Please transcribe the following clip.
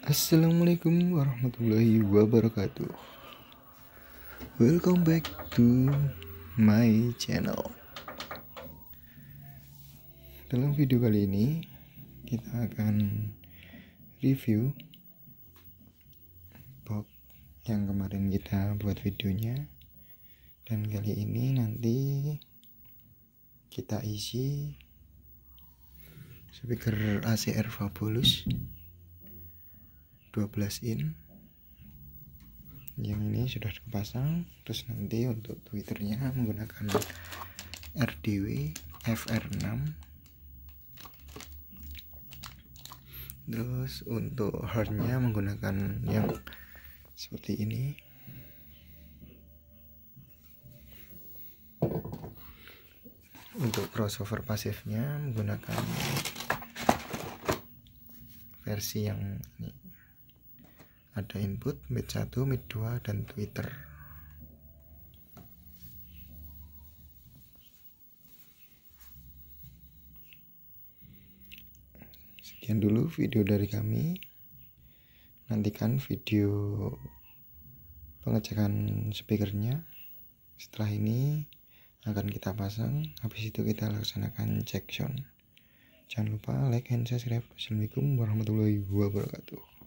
Assalamualaikum warahmatullahi wabarakatuh Welcome back to my channel Dalam video kali ini kita akan review box yang kemarin kita buat videonya dan kali ini nanti kita isi speaker ACR Fabulous 12 in yang ini sudah terpasang terus nanti untuk twitternya menggunakan RDW FR6 terus untuk hardnya menggunakan yang seperti ini untuk crossover pasifnya menggunakan versi yang ini ada input mid 1, mid 2 dan Twitter sekian dulu video dari kami nantikan video pengecekan speakernya setelah ini akan kita pasang habis itu kita laksanakan cek sound jangan lupa like and subscribe assalamualaikum warahmatullahi wabarakatuh